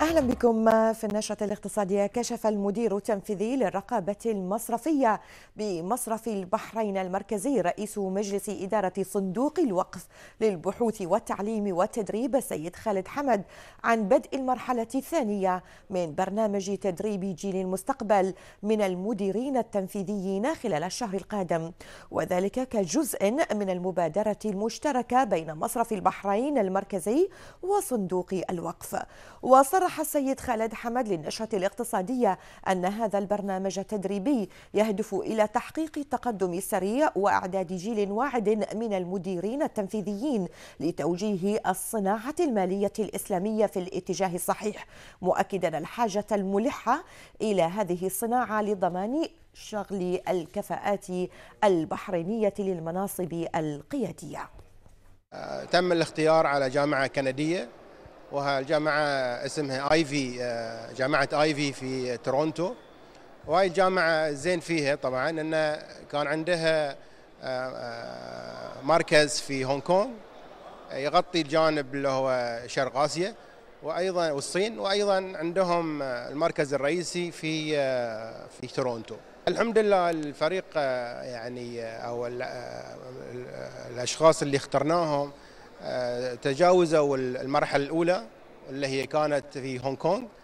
اهلا بكم في النشره الاقتصاديه كشف المدير التنفيذي للرقابه المصرفيه بمصرف البحرين المركزي رئيس مجلس اداره صندوق الوقف للبحوث والتعليم والتدريب السيد خالد حمد عن بدء المرحله الثانيه من برنامج تدريب جيل المستقبل من المديرين التنفيذيين خلال الشهر القادم وذلك كجزء من المبادره المشتركه بين مصرف البحرين المركزي وصندوق الوقف وصار صرح السيد خالد حمد للنشرة الاقتصادية أن هذا البرنامج التدريبي يهدف إلى تحقيق التقدم السريع وإعداد جيل واعد من المديرين التنفيذيين لتوجيه الصناعة المالية الإسلامية في الاتجاه الصحيح مؤكدا الحاجة الملحة إلى هذه الصناعة لضمان شغل الكفاءات البحرينية للمناصب القيادية آه، تم الاختيار على جامعة كندية وهي الجامعة اسمها ايفي آه، جامعة ايفي في تورونتو وهاي الجامعة زين فيها طبعا أنه كان عندها آه، آه، مركز في هونغ كونغ يغطي الجانب اللي هو شرق آسيا وأيضا والصين وأيضا عندهم المركز الرئيسي في في تورونتو الحمد لله الفريق يعني أو الأشخاص اللي اخترناهم آه، تجاوزوا المرحله الاولى اللي هي كانت في هونغ كونغ